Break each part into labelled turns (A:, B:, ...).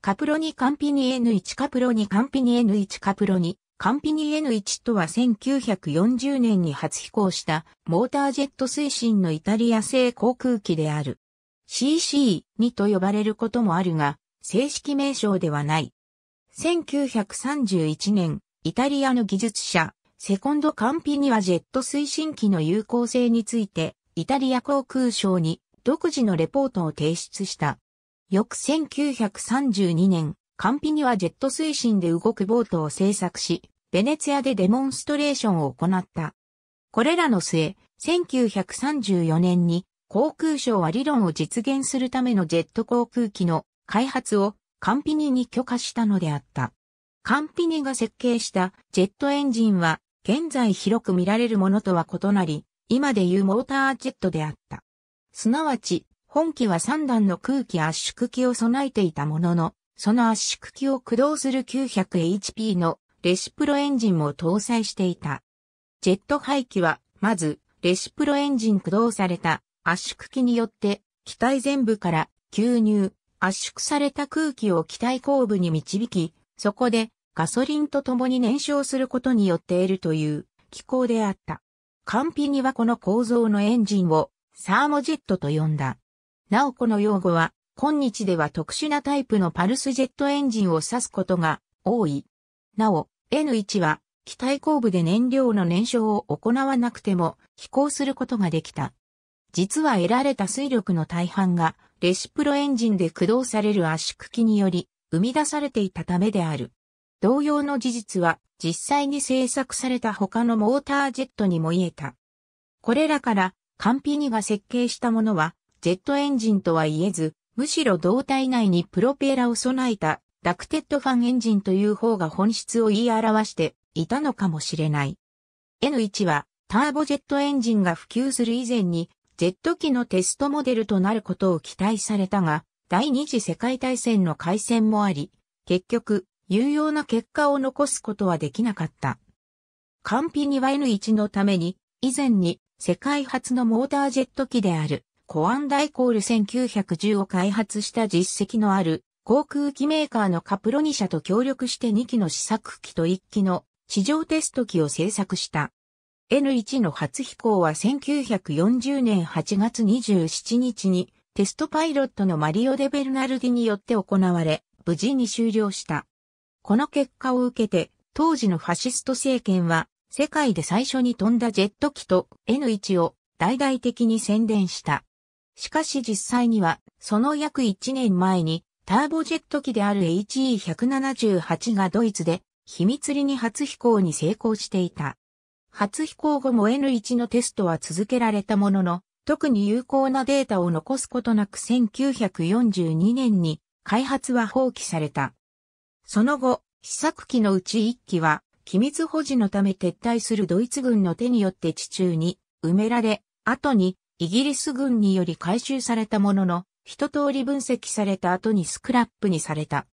A: カプロニカンピニ N1 カプロニカンピニ N1 カプロニカンピニ N1 とは1940年に初飛行したモータージェット推進のイタリア製航空機である。CC2 と呼ばれることもあるが、正式名称ではない。1931年、イタリアの技術者、セコンドカンピニはジェット推進機の有効性について、イタリア航空省に独自のレポートを提出した。翌1932年、カンピニはジェット推進で動くボートを製作し、ベネツィアでデモンストレーションを行った。これらの末、1934年に航空省は理論を実現するためのジェット航空機の開発をカンピニに許可したのであった。カンピニが設計したジェットエンジンは現在広く見られるものとは異なり、今でいうモータージェットであった。すなわち、本機は3段の空気圧縮機を備えていたものの、その圧縮機を駆動する 900HP のレシプロエンジンも搭載していた。ジェット排気は、まず、レシプロエンジン駆動された圧縮機によって、機体全部から吸入、圧縮された空気を機体後部に導き、そこでガソリンと共に燃焼することによって得るという機構であった。完備にはこの構造のエンジンをサーモジェットと呼んだ。なおこの用語は、今日では特殊なタイプのパルスジェットエンジンを指すことが多い。なお、N1 は、機体後部で燃料の燃焼を行わなくても飛行することができた。実は得られた水力の大半がレシプロエンジンで駆動される圧縮機により生み出されていたためである。同様の事実は実際に製作された他のモータージェットにも言えた。これらからカンピニが設計したものはジェットエンジンとは言えず、むしろ胴体内にプロペラを備えたダクテッドファンエンジンという方が本質を言い表していたのかもしれない。N1 はターボジェットエンジンが普及する以前にジェット機のテストモデルとなることを期待されたが、第二次世界大戦の開戦もあり、結局、有用な結果を残すことはできなかった。完璧には N1 のために、以前に世界初のモータージェット機であるコアンダイコール1910を開発した実績のある航空機メーカーのカプロニ社と協力して2機の試作機と1機の地上テスト機を製作した。N1 の初飛行は1940年8月27日にテストパイロットのマリオ・デ・ベルナルディによって行われ、無事に終了した。この結果を受けて、当時のファシスト政権は、世界で最初に飛んだジェット機と N1 を大々的に宣伝した。しかし実際には、その約1年前に、ターボジェット機である HE178 がドイツで、秘密裏に初飛行に成功していた。初飛行後も N1 のテストは続けられたものの、特に有効なデータを残すことなく1942年に開発は放棄された。その後、試作機のうち1機は、機密保持のため撤退するドイツ軍の手によって地中に埋められ、後にイギリス軍により回収されたものの、一通り分析された後にスクラップにされた。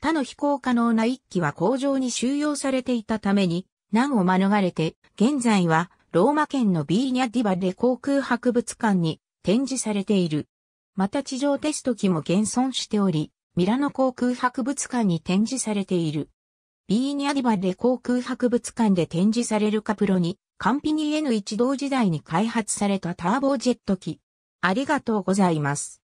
A: 他の飛行可能な一機は工場に収容されていたために、難を免れて、現在はローマ県のビーニャディバレ航空博物館に展示されている。また地上テスト機も現存しており、ミラノ航空博物館に展示されている。ビーニャディバレ航空博物館で展示されるカプロにカンピニ n 一同時代に開発されたターボジェット機。ありがとうございます。